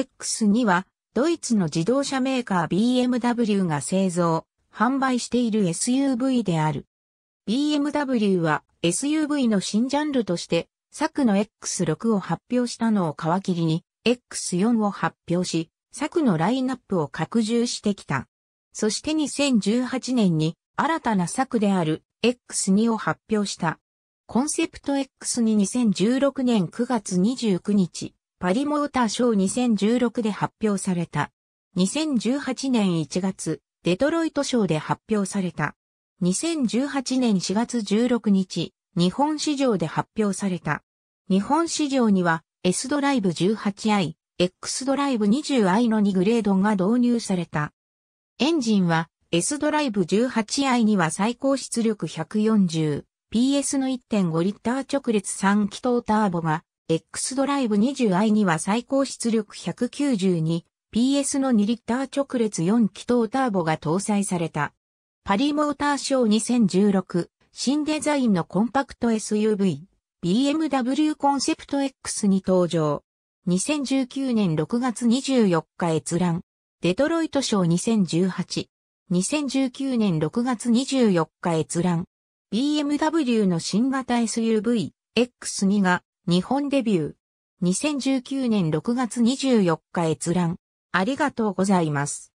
X には、ドイツの自動車メーカー BMW が製造、販売している SUV である。BMW は SUV の新ジャンルとして、昨の X6 を発表したのを皮切りに、X4 を発表し、昨のラインナップを拡充してきた。そして2018年に新たな作である X2 を発表した。コンセプト X に2016年9月29日、パリモーターショー2016で発表された。2018年1月、デトロイト賞で発表された。2018年4月16日、日本市場で発表された。日本市場には S ドライブ 18i、X ドライブ 20i の2グレードが導入された。エンジンは S ドライブ 18i には最高出力 140PS の1.5リッター直列3気筒ターボが X ドライブ 20i には最高出力 192PS の2リッター直列4気筒ターボが搭載された。パリモーターショー2016新デザインのコンパクト SUV BMW コンセプト X に登場。2019年6月24日閲覧。デトロイトショー2018。2019年6月24日閲覧。BMW の新型 SUV X2 が日本デビュー。2019年6月24日閲覧。ありがとうございます。